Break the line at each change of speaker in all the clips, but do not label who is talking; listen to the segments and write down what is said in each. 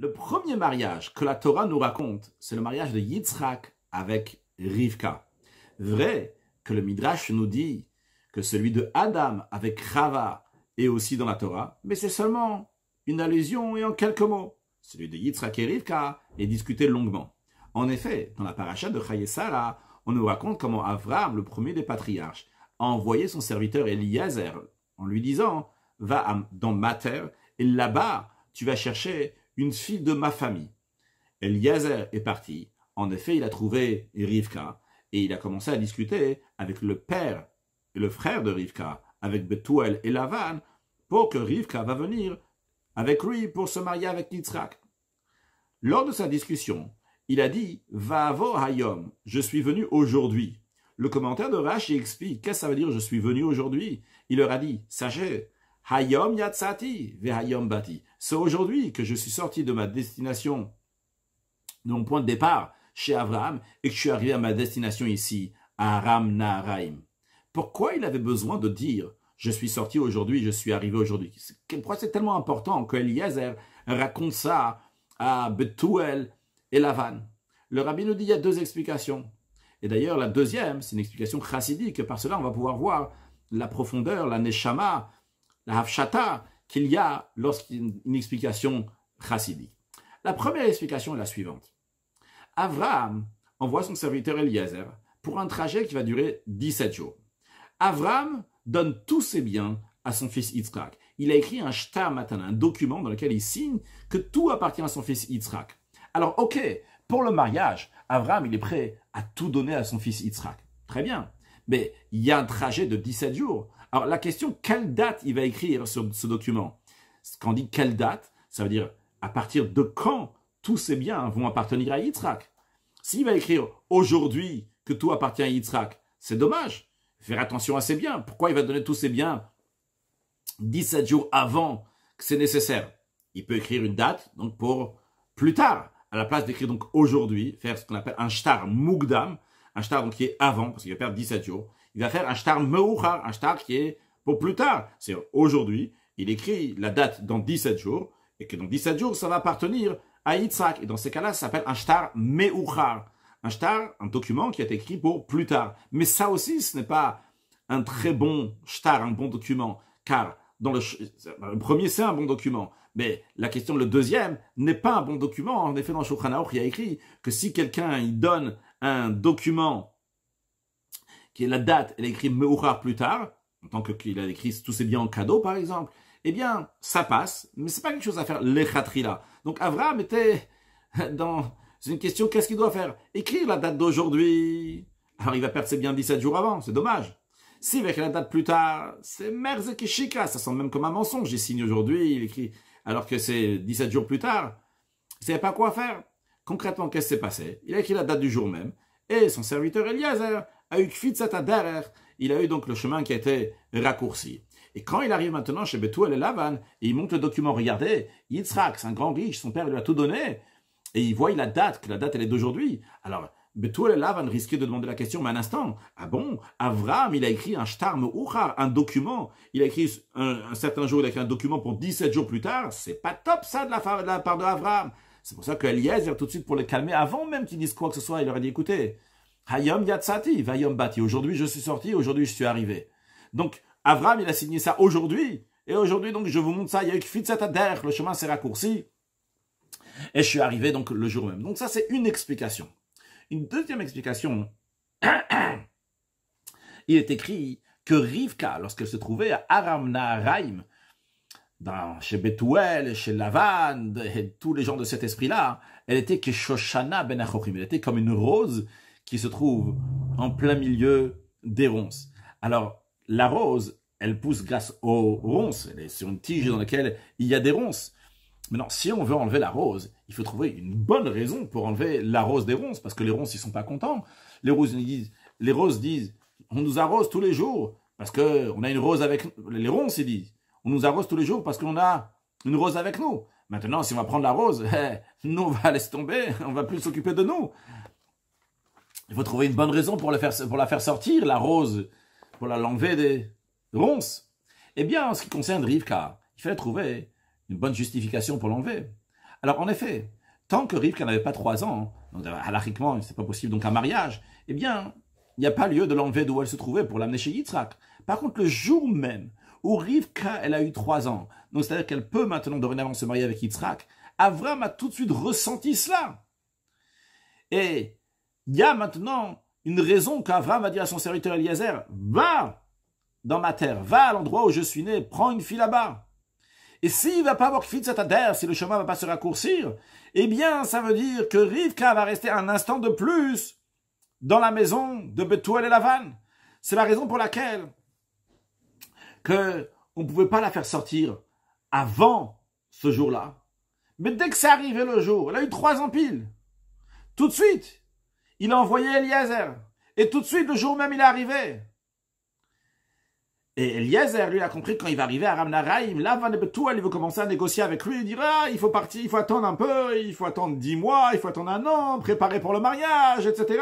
Le premier mariage que la Torah nous raconte, c'est le mariage de Yitzhak avec Rivka. Vrai que le Midrash nous dit que celui de Adam avec Rava est aussi dans la Torah, mais c'est seulement une allusion et en quelques mots. Celui de Yitzhak et Rivka est discuté longuement. En effet, dans la paracha de Chayesara, on nous raconte comment Avram, le premier des patriarches, a envoyé son serviteur Eliezer en lui disant Va dans ma terre et là-bas, tu vas chercher une fille de ma famille. Eliezer est parti. En effet, il a trouvé Rivka et il a commencé à discuter avec le père et le frère de Rivka, avec Betuel et Lavan, pour que Rivka va venir avec lui pour se marier avec Nitzrak. Lors de sa discussion, il a dit Vavo Hayom, je suis venu aujourd'hui. Le commentaire de Rashi explique qu'est-ce que ça veut dire je suis venu aujourd'hui. Il leur a dit Sachez, Hayom Yatsati, Hayom Bati. C'est aujourd'hui que je suis sorti de ma destination, de mon point de départ chez Abraham, et que je suis arrivé à ma destination ici, à Aram Rahim. Pourquoi il avait besoin de dire je suis sorti aujourd'hui, je suis arrivé aujourd'hui Pourquoi c'est tellement important que raconte ça à Betuel et Lavan Le rabbi nous dit il y a deux explications. Et d'ailleurs, la deuxième, c'est une explication chassidique. Par cela, on va pouvoir voir la profondeur, la neshama, la hafshata qu'il y a lorsqu'il y une explication chassidique. La première explication est la suivante. Avraham envoie son serviteur Eliezer pour un trajet qui va durer 17 jours. Avram donne tous ses biens à son fils Yitzhak. Il a écrit un shtar matin, un document dans lequel il signe que tout appartient à son fils Yitzhak. Alors ok, pour le mariage, Abraham il est prêt à tout donner à son fils Yitzhak. Très bien, mais il y a un trajet de 17 jours. Alors la question, quelle date il va écrire sur ce document Quand on dit quelle date, ça veut dire à partir de quand tous ces biens vont appartenir à Yitzhak. S'il va écrire aujourd'hui que tout appartient à Yitzhak, c'est dommage. Faire attention à ses biens. Pourquoi il va donner tous ses biens 17 jours avant que c'est nécessaire Il peut écrire une date, donc pour plus tard. À la place d'écrire donc aujourd'hui, faire ce qu'on appelle un shtar mugdam, un shtar qui est avant, parce qu'il va perdre 17 jours il va faire un shtar Ashtar un shtar qui est pour plus tard. C'est aujourd'hui, il écrit la date dans 17 jours, et que dans 17 jours, ça va appartenir à Yitzhak. Et dans ces cas-là, ça s'appelle un shtar Ashtar, un shtar, un document qui est écrit pour plus tard. Mais ça aussi, ce n'est pas un très bon shtar, un bon document, car dans le, premier, c'est un bon document. Mais la question le deuxième n'est pas un bon document. En effet, dans Shulchan qui il a écrit que si quelqu'un il donne un document qui est la date, elle écrit « écrite plus tard, en tant qu'il a écrit tous ses biens en cadeau, par exemple, eh bien, ça passe, mais c'est pas une chose à faire là. Donc Avram était dans une question, qu'est-ce qu'il doit faire Écrire la date d'aujourd'hui. Alors il va perdre ses biens 17 jours avant, c'est dommage. Si avec la date plus tard, c'est Merzekeshika, ça semble même comme un mensonge, il signe aujourd'hui, il écrit, alors que c'est 17 jours plus tard, il ne pas quoi faire. Concrètement, qu'est-ce qui s'est passé Il a écrit la date du jour même, et son serviteur Eliezer a eu il a eu donc le chemin qui a été raccourci. Et quand il arrive maintenant chez Betuel et Lavan, et il montre le document, regardez, Yitzhak, c'est un grand riche, son père lui a tout donné, et il voit la date, que la date elle est d'aujourd'hui. Alors, Betuel et Lavan risquaient de demander la question, mais un instant, ah bon, Avram, il a écrit un shtarm un document, il a écrit un, certain jour, il a écrit un document pour 17 jours plus tard, c'est pas top ça de la, part de C'est pour ça que tout de suite, pour le calmer, avant même qu'il dise quoi que ce soit, il leur a dit, écoutez, Hayom Yatsati, Vayom Bati. Aujourd'hui, je suis sorti, aujourd'hui, je suis arrivé. Donc, Avram, il a signé ça aujourd'hui. Et aujourd'hui, donc, je vous montre ça. Il y a eu Fitzatader, le chemin s'est raccourci. Et je suis arrivé, donc, le jour même. Donc, ça, c'est une explication. Une deuxième explication. il est écrit que Rivka, lorsqu'elle se trouvait à Aram Naharaim, dans, chez Betuel, chez Lavan, et tous les gens de cet esprit-là, elle était que ben Elle était comme une rose qui se trouve en plein milieu des ronces. Alors, la rose, elle pousse grâce aux ronces. Elle est sur une tige dans laquelle il y a des ronces. Maintenant, si on veut enlever la rose, il faut trouver une bonne raison pour enlever la rose des ronces, parce que les ronces, ils sont pas contents. Les roses disent, les roses disent, on nous arrose tous les jours, parce qu'on a une rose avec, les ronces, ils disent, on nous arrose tous les jours parce qu'on a une rose avec nous. Maintenant, si on va prendre la rose, eh, nous, on va laisser tomber, on va plus s'occuper de nous. Il faut trouver une bonne raison pour, faire, pour la faire sortir, la rose, pour la l'enlever des ronces. Eh bien, en ce qui concerne Rivka, il fallait trouver une bonne justification pour l'enlever. Alors, en effet, tant que Rivka n'avait pas trois ans, donc euh, il c'est pas possible, donc un mariage, eh bien, il n'y a pas lieu de l'enlever d'où elle se trouvait pour l'amener chez Yitzhak. Par contre, le jour même où Rivka, elle a eu trois ans, donc c'est-à-dire qu'elle peut maintenant dorénavant se marier avec Yitzhak, Avram a tout de suite ressenti cela. Et il y a maintenant une raison qu'Avram a dit à son serviteur Eliezer, va dans ma terre, va à l'endroit où je suis né, prends une fille là-bas. Et s'il va pas avoir fille de cette terre, si le chemin va pas se raccourcir, eh bien, ça veut dire que Rivka va rester un instant de plus dans la maison de Betuel et Lavan. C'est la raison pour laquelle que on ne pouvait pas la faire sortir avant ce jour-là. Mais dès que c'est arrivé le jour, elle a eu trois ans pile. Tout de suite, il a envoyé Eliezer. Et tout de suite, le jour même, il est arrivé. Et Eliezer, lui, a compris que quand il va arriver à raïm là, il veut commencer à négocier avec lui. Il dira, ah, il faut partir, il faut attendre un peu, il faut attendre dix mois, il faut attendre un an, préparer pour le mariage, etc.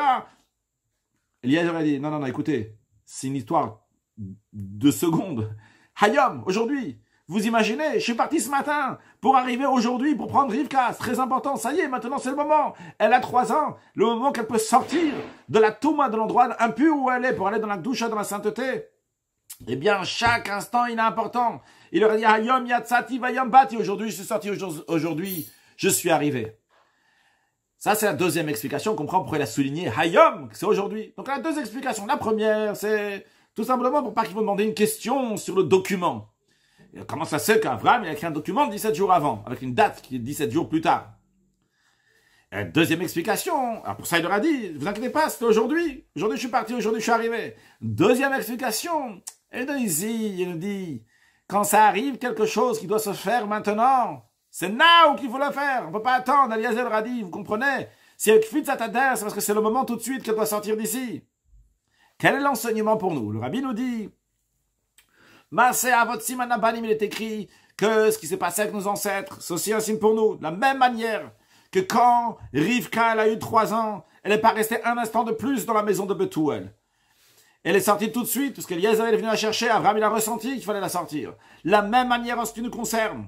Eliezer a dit, non, non, non, écoutez, c'est une histoire de secondes. Hayom, aujourd'hui, vous imaginez, je suis parti ce matin pour arriver aujourd'hui, pour prendre Rivka, c'est très important, ça y est, maintenant c'est le moment. Elle a trois ans, le moment qu'elle peut sortir de la touma, de l'endroit impur où elle est, pour aller dans la douche, dans la sainteté. Eh bien, chaque instant, il est important. Il leur dit, Hayom yatsati bati, aujourd'hui je suis sorti, aujourd'hui je suis arrivé. Ça, c'est la deuxième explication. On comprend pourquoi il a souligné Hayom, c'est aujourd'hui. Donc, la deux explications. La première, c'est tout simplement pour pas qu'ils vont demander une question sur le document. Comment ça se fait qu'Abraham a écrit un document 17 jours avant, avec une date qui est 17 jours plus tard Deuxième explication, alors pour ça il leur a dit, vous inquiétez pas, c'est aujourd'hui, aujourd'hui je suis parti, aujourd'hui je suis arrivé. Deuxième explication, et nous dit, il nous dit, quand ça arrive quelque chose qui doit se faire maintenant, c'est now qu'il faut le faire, on ne peut pas attendre, Eliezer a dit, vous comprenez C'est elle de sa c'est parce que c'est le moment tout de suite qu'elle doit sortir d'ici. Quel est l'enseignement pour nous Le rabbi nous dit, il est écrit que ce qui s'est passé avec nos ancêtres, c'est aussi un signe pour nous. De la même manière que quand Rivka, a eu trois ans, elle n'est pas restée un instant de plus dans la maison de Betuel. Elle est sortie tout de suite, parce qu'Eliezer est venu la chercher, Avram, il a ressenti qu'il fallait la sortir. La même manière en ce qui nous concerne.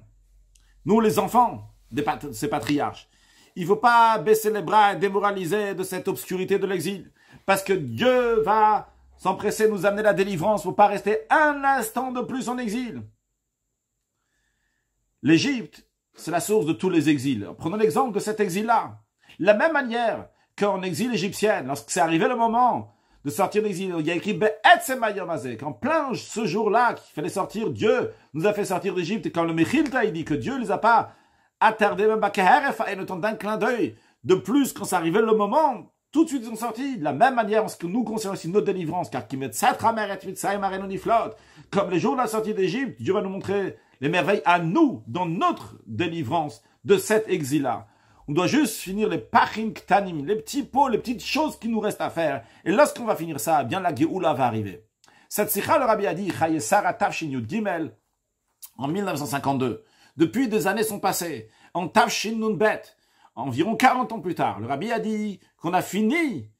Nous, les enfants de ces patriarches, il ne faut pas baisser les bras et démoraliser de cette obscurité de l'exil. Parce que Dieu va s'empresser de nous amener la délivrance pour pas rester un instant de plus en exil. L'Égypte, c'est la source de tous les exils. Prenons l'exemple de cet exil-là. La même manière qu'en exil égyptienne, lorsque c'est arrivé le moment de sortir d'exil, il y a écrit qu'en plein ce jour-là qu'il fallait sortir, Dieu nous a fait sortir d'Égypte, et quand le Mechilta, il dit que Dieu ne les a pas attardés, même et ne temps d'un clin d'œil, de plus quand c'est arrivé le moment tout de suite, ils sont sortis. De la même manière, en ce que nous concerne aussi notre délivrance, car qui met comme les jours de la sortie d'Égypte, Dieu va nous montrer les merveilles à nous, dans notre délivrance de cet exil-là. On doit juste finir les pachim ktanim, les petits pots, les petites choses qui nous restent à faire. Et lorsqu'on va finir ça, eh bien la guéoula va arriver. Cette sikha, le rabbi a dit, en 1952. Depuis des années sont passées. En Tafshin Bet, environ 40 ans plus tard, le rabbi a dit qu'on a fini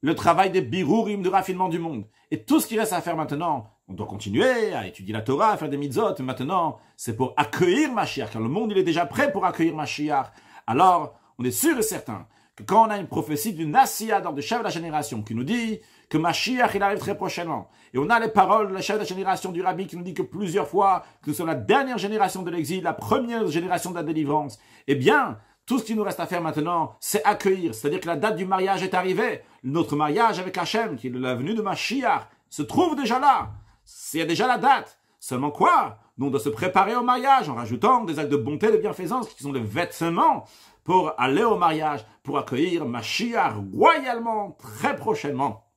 le travail des birurim, de raffinement du monde. Et tout ce qui reste à faire maintenant, on doit continuer à étudier la Torah, à faire des mitzvot, maintenant, c'est pour accueillir Mashiach, car le monde, il est déjà prêt pour accueillir Mashiach. Alors, on est sûr et certain que quand on a une prophétie du Nassia, dans le chef de la génération, qui nous dit que Mashiach, il arrive très prochainement, et on a les paroles de la chef de la génération du Rabbi qui nous dit que plusieurs fois, que nous sommes la dernière génération de l'exil, la première génération de la délivrance, eh bien, tout ce qui nous reste à faire maintenant, c'est accueillir. C'est-à-dire que la date du mariage est arrivée. Notre mariage avec Hachem, qui est la venue de Mashiach, se trouve déjà là. Il y a déjà la date. Seulement quoi Nous, de se préparer au mariage en rajoutant des actes de bonté, de bienfaisance, qui sont des vêtements pour aller au mariage, pour accueillir Mashiach royalement, très prochainement.